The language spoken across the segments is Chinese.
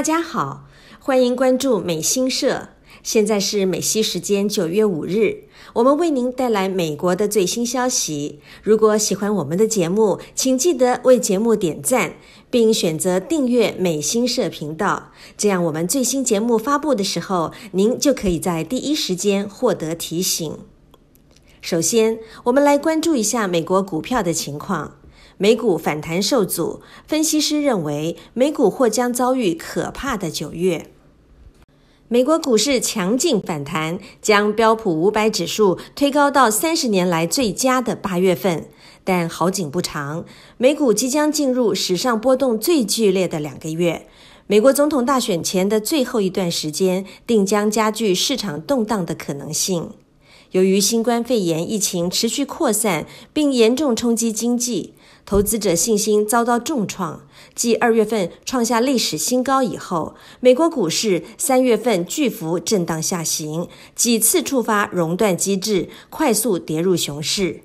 大家好，欢迎关注美新社。现在是美西时间九月五日，我们为您带来美国的最新消息。如果喜欢我们的节目，请记得为节目点赞，并选择订阅美新社频道，这样我们最新节目发布的时候，您就可以在第一时间获得提醒。首先，我们来关注一下美国股票的情况。美股反弹受阻，分析师认为美股或将遭遇可怕的九月。美国股市强劲反弹，将标普五百指数推高到三十年来最佳的八月份，但好景不长，美股即将进入史上波动最剧烈的两个月。美国总统大选前的最后一段时间，定将加剧市场动荡的可能性。由于新冠肺炎疫情持续扩散，并严重冲击经济。投资者信心遭到重创，继二月份创下历史新高以后，美国股市三月份巨幅震荡下行，几次触发熔断机制，快速跌入熊市。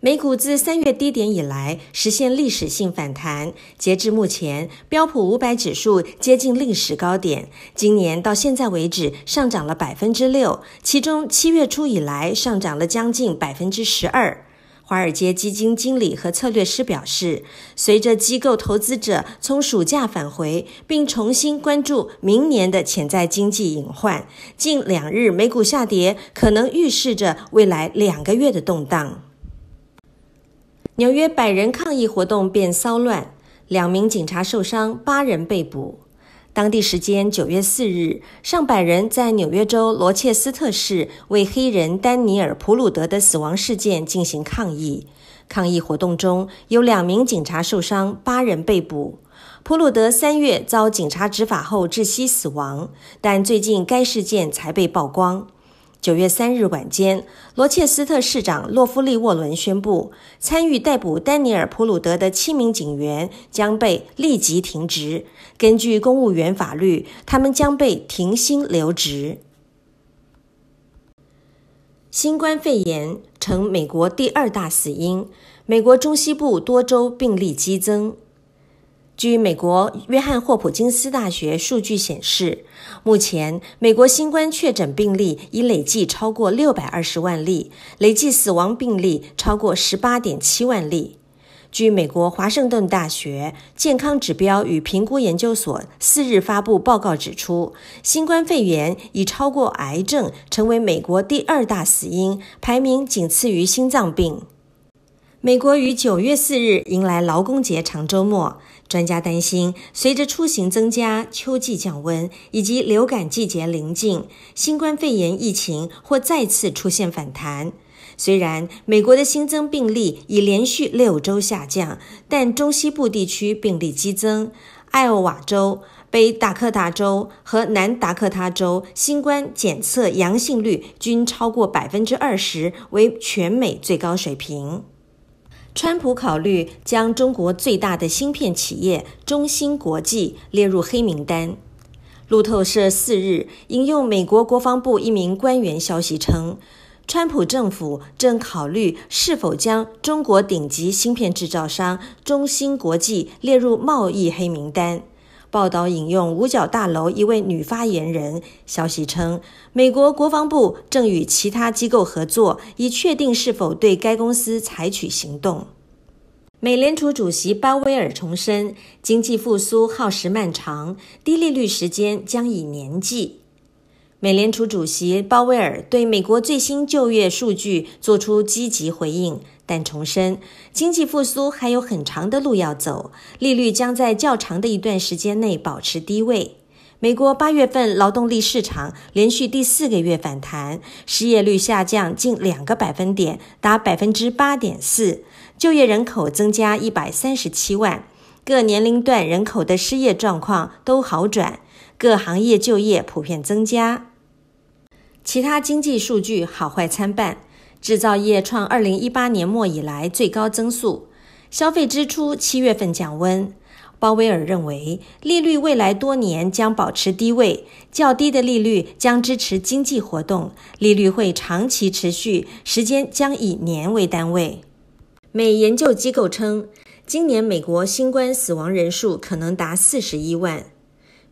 美股自三月低点以来实现历史性反弹，截至目前，标普五百指数接近历史高点，今年到现在为止上涨了百分之六，其中七月初以来上涨了将近百分之十二。华尔街基金经理和策略师表示，随着机构投资者从暑假返回并重新关注明年的潜在经济隐患，近两日美股下跌可能预示着未来两个月的动荡。纽约百人抗议活动变骚乱，两名警察受伤，八人被捕。当地时间九月四日，上百人在纽约州罗切斯特市为黑人丹尼尔·普鲁德的死亡事件进行抗议。抗议活动中，有两名警察受伤，八人被捕。普鲁德三月遭警察执法后窒息死亡，但最近该事件才被曝光。九月三日晚间，罗切斯特市长洛夫利·沃伦宣布，参与逮捕丹尼尔·普鲁德的七名警员将被立即停职。根据公务员法律，他们将被停薪留职。新冠肺炎成美国第二大死因，美国中西部多州病例激增。据美国约翰霍普金斯大学数据显示，目前美国新冠确诊病例已累计超过六百二十万例，累计死亡病例超过十八点七万例。据美国华盛顿大学健康指标与评估研究所四日发布报告指出，新冠肺炎已超过癌症成为美国第二大死因，排名仅次于心脏病。美国于九月四日迎来劳工节长周末。专家担心，随着出行增加、秋季降温以及流感季节临近，新冠肺炎疫情或再次出现反弹。虽然美国的新增病例已连续六周下降，但中西部地区病例激增。爱奥瓦州、北达科他州和南达科他州新冠检测阳性率均超过百分之二十，为全美最高水平。川普考虑将中国最大的芯片企业中芯国际列入黑名单。路透社四日引用美国国防部一名官员消息称，川普政府正考虑是否将中国顶级芯片制造商中芯国际列入贸易黑名单。报道引用五角大楼一位女发言人消息称，美国国防部正与其他机构合作，以确定是否对该公司采取行动。美联储主席鲍威尔重申，经济复苏耗时漫长，低利率时间将以年计。美联储主席鲍威尔对美国最新就业数据作出积极回应。但重申，经济复苏还有很长的路要走，利率将在较长的一段时间内保持低位。美国八月份劳动力市场连续第四个月反弹，失业率下降近两个百分点，达百分之八点四，就业人口增加一百三十七万，各年龄段人口的失业状况都好转，各行业就业普遍增加。其他经济数据好坏参半。制造业创二零一八年末以来最高增速，消费支出七月份降温。鲍威尔认为，利率未来多年将保持低位，较低的利率将支持经济活动。利率会长期持续，时间将以年为单位。美研究机构称，今年美国新冠死亡人数可能达四十一万。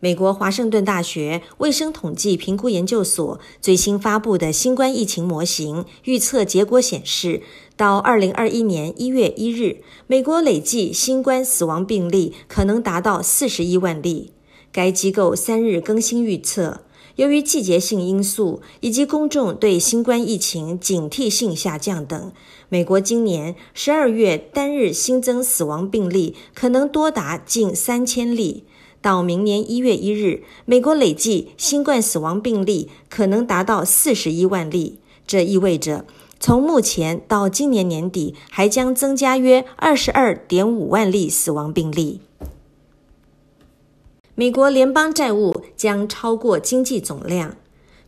美国华盛顿大学卫生统计评估研究所最新发布的新冠疫情模型预测结果显示，到二零二一年一月一日，美国累计新冠死亡病例可能达到四十一万例。该机构三日更新预测，由于季节性因素以及公众对新冠疫情警惕性下降等，美国今年十二月单日新增死亡病例可能多达近三千例。到明年一月一日，美国累计新冠死亡病例可能达到四十一万例。这意味着，从目前到今年年底，还将增加约二十二点五万例死亡病例。美国联邦债务将超过经济总量。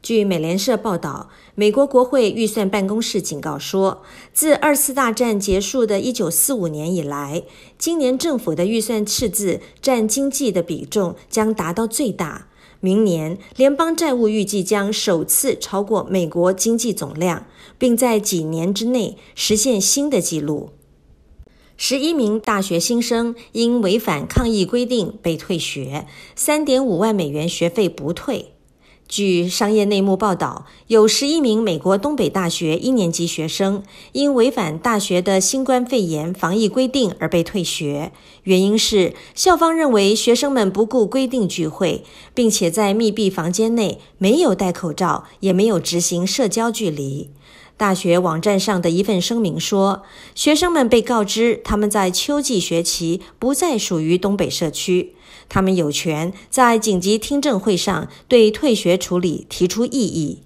据美联社报道，美国国会预算办公室警告说，自二次大战结束的一九四五年以来，今年政府的预算赤字占经济的比重将达到最大。明年联邦债务预计将首次超过美国经济总量，并在几年之内实现新的纪录。十一名大学新生因违反抗议规定被退学，三点五万美元学费不退。据商业内幕报道，有十一名美国东北大学一年级学生因违反大学的新冠肺炎防疫规定而被退学，原因是校方认为学生们不顾规定聚会，并且在密闭房间内没有戴口罩，也没有执行社交距离。大学网站上的一份声明说，学生们被告知他们在秋季学期不再属于东北社区，他们有权在紧急听证会上对退学处理提出异议。